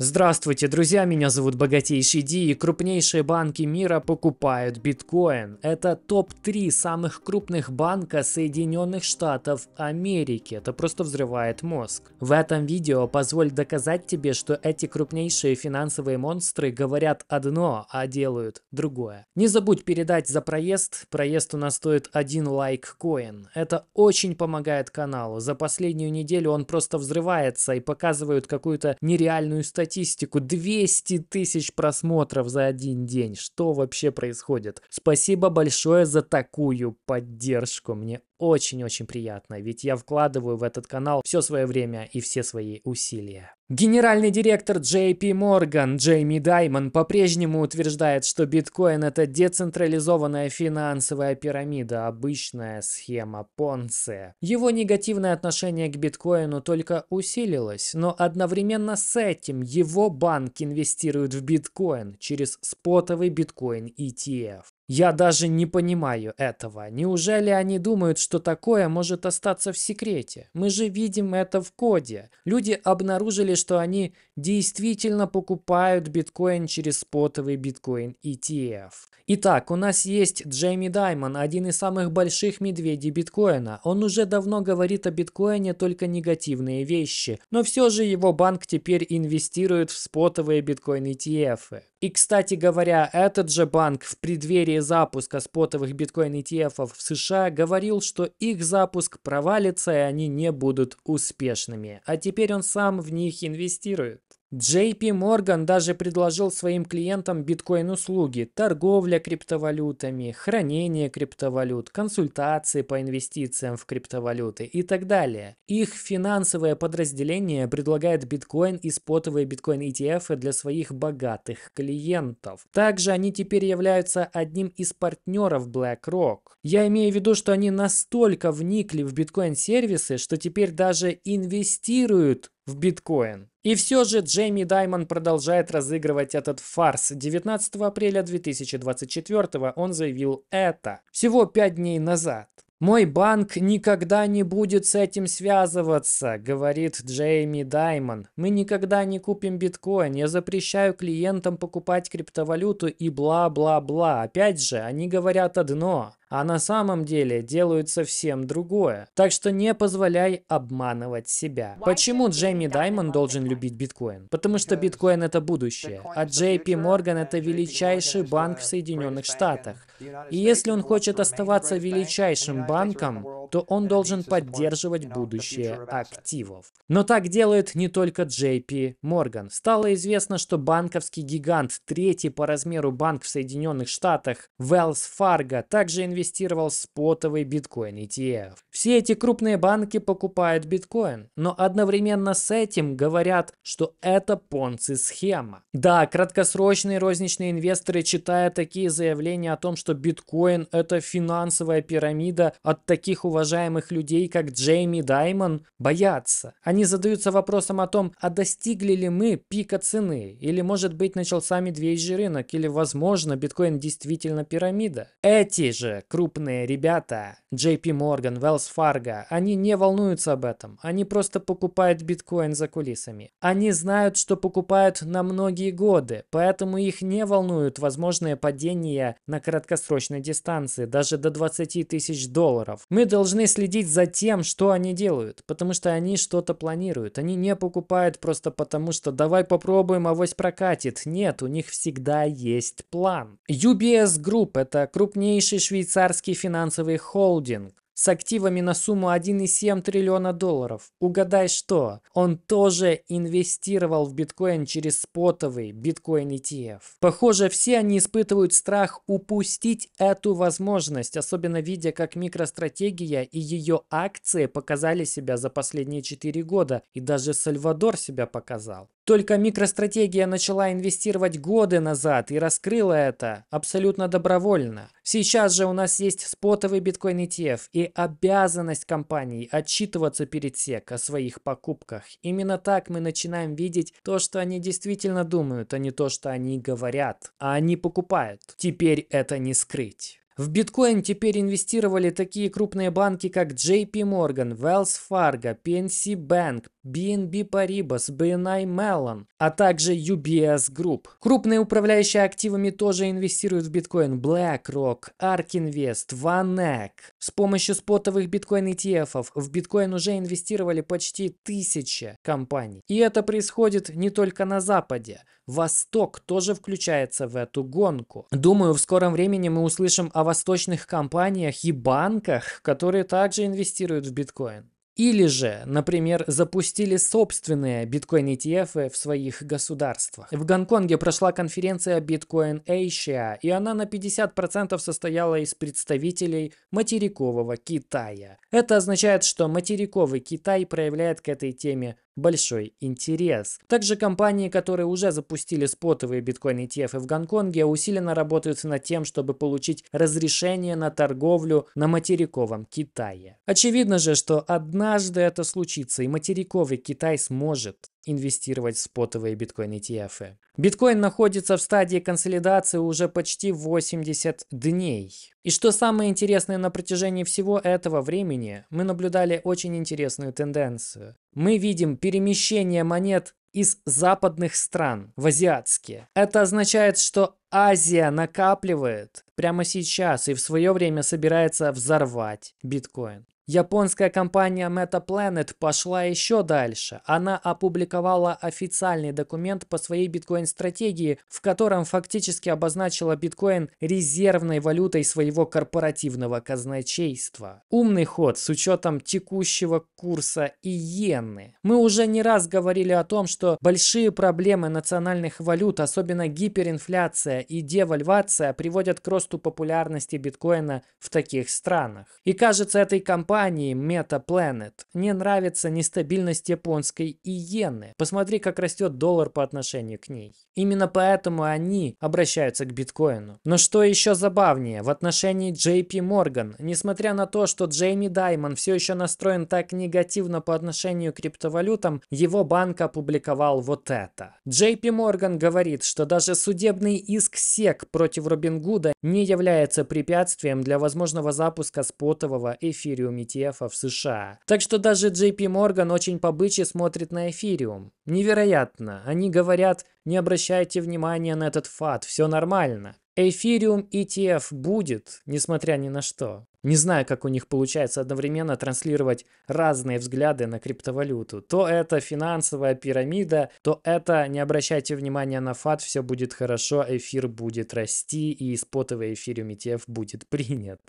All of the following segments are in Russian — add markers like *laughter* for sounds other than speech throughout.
Здравствуйте, друзья, меня зовут Богатейший Ди, и крупнейшие банки мира покупают биткоин. Это топ-3 самых крупных банка Соединенных Штатов Америки. Это просто взрывает мозг. В этом видео позволь доказать тебе, что эти крупнейшие финансовые монстры говорят одно, а делают другое. Не забудь передать за проезд. Проезд у нас стоит 1 лайк коин. Это очень помогает каналу. За последнюю неделю он просто взрывается и показывают какую-то нереальную статью статистику. 200 тысяч просмотров за один день. Что вообще происходит? Спасибо большое за такую поддержку. Мне очень-очень приятно, ведь я вкладываю в этот канал все свое время и все свои усилия. Генеральный директор JP Morgan Джейми Даймон по-прежнему утверждает, что биткоин это децентрализованная финансовая пирамида, обычная схема Понце. Его негативное отношение к биткоину только усилилось, но одновременно с этим его банк инвестирует в биткоин через спотовый биткоин ETF. Я даже не понимаю этого. Неужели они думают, что такое может остаться в секрете? Мы же видим это в коде. Люди обнаружили, что они действительно покупают биткоин через спотовый биткоин ETF. Итак, у нас есть Джейми Даймон, один из самых больших медведей биткоина. Он уже давно говорит о биткоине только негативные вещи, но все же его банк теперь инвестирует в спотовые биткоин ETF. И, кстати говоря, этот же банк в преддверии запуска спотовых биткоин ETF в США говорил, что их запуск провалится и они не будут успешными. А теперь он сам в них инвестирует. JP Morgan даже предложил своим клиентам биткоин-услуги, торговля криптовалютами, хранение криптовалют, консультации по инвестициям в криптовалюты и так далее. Их финансовое подразделение предлагает биткоин и спотовые биткоин-ETF для своих богатых клиентов. Также они теперь являются одним из партнеров BlackRock. Я имею в виду, что они настолько вникли в биткоин-сервисы, что теперь даже инвестируют в биткоин. И все же Джейми Даймон продолжает разыгрывать этот фарс. 19 апреля 2024 он заявил это. Всего 5 дней назад. «Мой банк никогда не будет с этим связываться», — говорит Джейми Даймон. «Мы никогда не купим биткоин. Я запрещаю клиентам покупать криптовалюту и бла-бла-бла. Опять же, они говорят одно а на самом деле делают совсем другое. Так что не позволяй обманывать себя. Почему Джейми Даймон должен любить биткоин? Потому что биткоин это будущее, а JP Morgan это величайший банк в Соединенных Штатах. И если он хочет оставаться величайшим банком, то он должен поддерживать будущее активов. Но так делает не только JP Morgan. Стало известно, что банковский гигант, третий по размеру банк в Соединенных Штатах, Wells Fargo, также инвестирует инвестировал спотовый биткоин ETF. Все эти крупные банки покупают биткоин, но одновременно с этим говорят, что это понци-схема. Да, краткосрочные розничные инвесторы, читая такие заявления о том, что биткоин – это финансовая пирамида от таких уважаемых людей, как Джейми Даймон, боятся. Они задаются вопросом о том, а достигли ли мы пика цены, или, может быть, начался медвежий рынок, или, возможно, биткоин действительно пирамида. Эти же, крупные ребята, JP Morgan, Wells Fargo, они не волнуются об этом. Они просто покупают биткоин за кулисами. Они знают, что покупают на многие годы, поэтому их не волнуют возможные падения на краткосрочной дистанции, даже до 20 тысяч долларов. Мы должны следить за тем, что они делают, потому что они что-то планируют. Они не покупают просто потому, что давай попробуем, а авось прокатит. Нет, у них всегда есть план. UBS Group – это крупнейший швейцарский швейцарский финансовый холдинг с активами на сумму 1,7 триллиона долларов. Угадай что? Он тоже инвестировал в биткоин через спотовый биткоин ETF. Похоже, все они испытывают страх упустить эту возможность, особенно видя, как микростратегия и ее акции показали себя за последние 4 года, и даже Сальвадор себя показал. Только микростратегия начала инвестировать годы назад и раскрыла это абсолютно добровольно. Сейчас же у нас есть спотовый биткоин ETF и обязанность компаний отчитываться перед SEC о своих покупках. Именно так мы начинаем видеть то, что они действительно думают, а не то, что они говорят, а они покупают. Теперь это не скрыть. В биткоин теперь инвестировали такие крупные банки, как JP Morgan, Wells Fargo, PNC Bank, BNB Paribas, BNI Mellon, а также UBS Group. Крупные управляющие активами тоже инвестируют в биткоин BlackRock, ARK Invest, VanEck. С помощью спотовых биткоин ETF в биткоин уже инвестировали почти тысяча компаний. И это происходит не только на Западе. Восток тоже включается в эту гонку. Думаю, в скором времени мы услышим о восточных компаниях и банках, которые также инвестируют в биткоин. Или же, например, запустили собственные биткоин-ETF в своих государствах. В Гонконге прошла конференция Bitcoin Asia, и она на 50% состояла из представителей материкового Китая. Это означает, что материковый Китай проявляет к этой теме большой интерес. Также компании, которые уже запустили спотовые биткоин ETF в Гонконге, усиленно работают над тем, чтобы получить разрешение на торговлю на материковом Китае. Очевидно же, что однажды это случится, и материковый Китай сможет инвестировать в спотовые биткоин ETF. Биткоин находится в стадии консолидации уже почти 80 дней. И что самое интересное, на протяжении всего этого времени мы наблюдали очень интересную тенденцию. Мы видим перемещение монет из западных стран в азиатские. Это означает, что Азия накапливает прямо сейчас и в свое время собирается взорвать биткоин. Японская компания MetaPlanet пошла еще дальше. Она опубликовала официальный документ по своей биткоин-стратегии, в котором фактически обозначила биткоин резервной валютой своего корпоративного казначейства. Умный ход с учетом текущего курса иены. Мы уже не раз говорили о том, что большие проблемы национальных валют, особенно гиперинфляция и девальвация приводят к росту популярности биткоина в таких странах. И кажется, этой компании MetaPlanet не нравится нестабильность японской иены. Посмотри, как растет доллар по отношению к ней. Именно поэтому они обращаются к биткоину. Но что еще забавнее, в отношении JP Morgan, несмотря на то, что Джейми Даймон все еще настроен так негативно по отношению к криптовалютам, его банк опубликовал вот это. JP Morgan говорит, что даже судебный иск Иск СЕК против Робин Гуда не является препятствием для возможного запуска спотового эфириум ETF в США. Так что даже JP Morgan очень побыче смотрит на эфириум. Невероятно. Они говорят, не обращайте внимания на этот фат, все нормально. Эфириум ETF будет, несмотря ни на что. Не знаю, как у них получается одновременно транслировать разные взгляды на криптовалюту. То это финансовая пирамида, то это не обращайте внимания на фат, все будет хорошо, эфир будет расти и спотовый эфириум ETF будет *laughs* принят.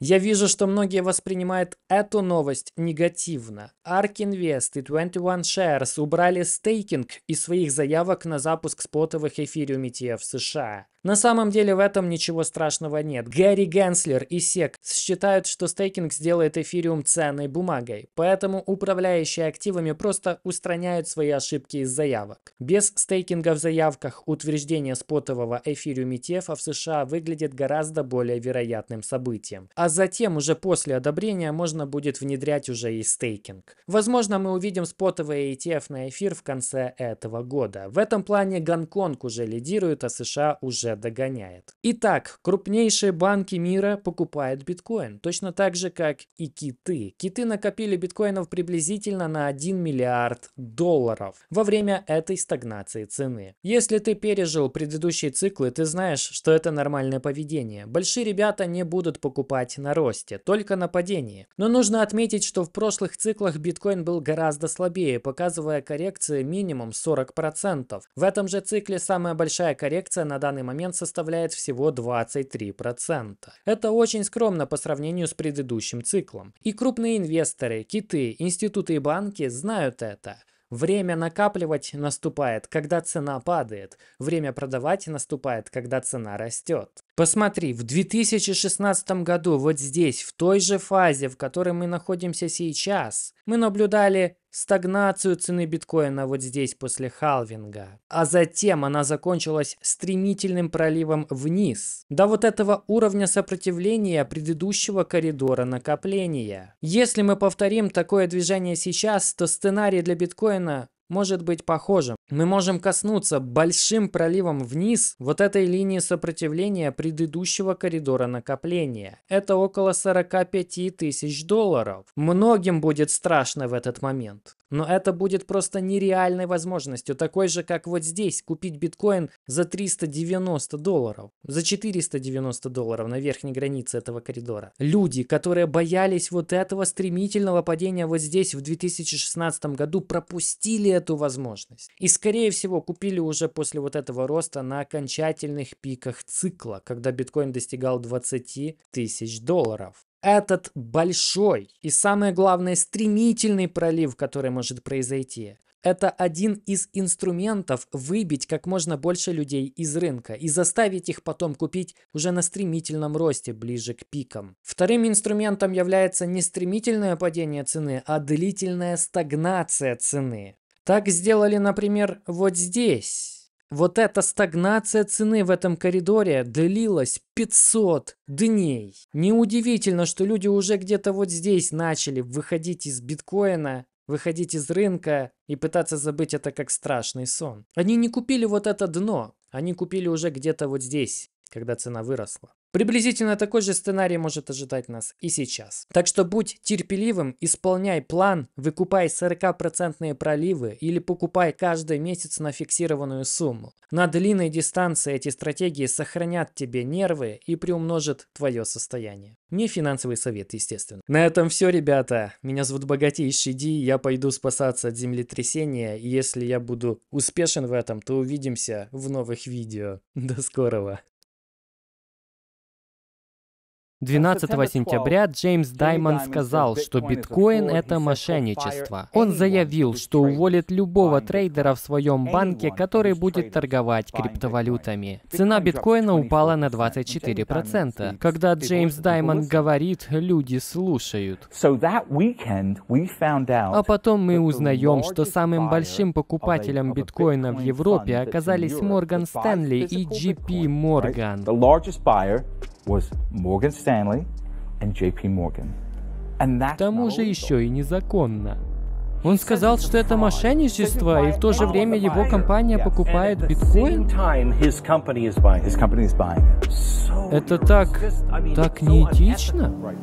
Я вижу, что многие воспринимают эту новость негативно. ARK Invest и 21 Shares убрали стейкинг из своих заявок на запуск спотовых эфириум ETF в США. На самом деле в этом ничего страшного нет. Гэри Генслер и SEC считают, что стейкинг сделает эфириум ценной бумагой, поэтому управляющие активами просто устраняют свои ошибки из заявок. Без стейкинга в заявках утверждение спотового эфириум ETF в США выглядит гораздо более вероятным событием. А затем уже после одобрения можно будет внедрять уже и стейкинг. Возможно, мы увидим спотовый ETF на эфир в конце этого года. В этом плане Гонконг уже лидирует, а США уже догоняет. Итак, крупнейшие банки мира покупают биткоин, точно так же, как и киты. Киты накопили биткоинов приблизительно на 1 миллиард долларов во время этой стагнации цены. Если ты пережил предыдущие циклы, ты знаешь, что это нормальное поведение. Большие ребята не будут покупать на росте, только на падении. Но нужно отметить, что в прошлых циклах биткоин был гораздо слабее, показывая коррекции минимум 40%. В этом же цикле самая большая коррекция на данный момент момент составляет всего 23%. Это очень скромно по сравнению с предыдущим циклом. И крупные инвесторы, киты, институты и банки знают это. Время накапливать наступает, когда цена падает. Время продавать наступает, когда цена растет. Посмотри, в 2016 году вот здесь, в той же фазе, в которой мы находимся сейчас, мы наблюдали стагнацию цены биткоина вот здесь после халвинга. А затем она закончилась стремительным проливом вниз, до вот этого уровня сопротивления предыдущего коридора накопления. Если мы повторим такое движение сейчас, то сценарий для биткоина может быть похожим. Мы можем коснуться большим проливом вниз вот этой линии сопротивления предыдущего коридора накопления. Это около 45 тысяч долларов. Многим будет страшно в этот момент. Но это будет просто нереальной возможностью, такой же, как вот здесь, купить биткоин за 390 долларов, за 490 долларов на верхней границе этого коридора. Люди, которые боялись вот этого стремительного падения вот здесь в 2016 году, пропустили эту возможность. И, скорее всего, купили уже после вот этого роста на окончательных пиках цикла, когда биткоин достигал 20 тысяч долларов этот большой и, самое главное, стремительный пролив, который может произойти, это один из инструментов выбить как можно больше людей из рынка и заставить их потом купить уже на стремительном росте ближе к пикам. Вторым инструментом является не стремительное падение цены, а длительная стагнация цены. Так сделали, например, вот здесь. Вот эта стагнация цены в этом коридоре длилась 500 дней. Неудивительно, что люди уже где-то вот здесь начали выходить из биткоина, выходить из рынка и пытаться забыть это как страшный сон. Они не купили вот это дно, они купили уже где-то вот здесь, когда цена выросла. Приблизительно такой же сценарий может ожидать нас и сейчас. Так что будь терпеливым, исполняй план, выкупай 40% проливы или покупай каждый месяц на фиксированную сумму. На длинной дистанции эти стратегии сохранят тебе нервы и приумножат твое состояние. Не финансовый совет, естественно. На этом все, ребята. Меня зовут Богатейший Ди, я пойду спасаться от землетрясения, и если я буду успешен в этом, то увидимся в новых видео. До скорого. 12 сентября Джеймс Даймон сказал, что биткоин — это мошенничество. Он заявил, что уволит любого трейдера в своем банке, который будет торговать криптовалютами. Цена биткоина упала на 24%. Когда Джеймс Даймон говорит, люди слушают. А потом мы узнаем, что самым большим покупателем биткоина в Европе оказались Морган Стэнли и JP Morgan. was Morgan Stanley. К тому же еще и незаконно. Он сказал, что это мошенничество, и в то же время его компания покупает биткоин? Это так... так неэтично?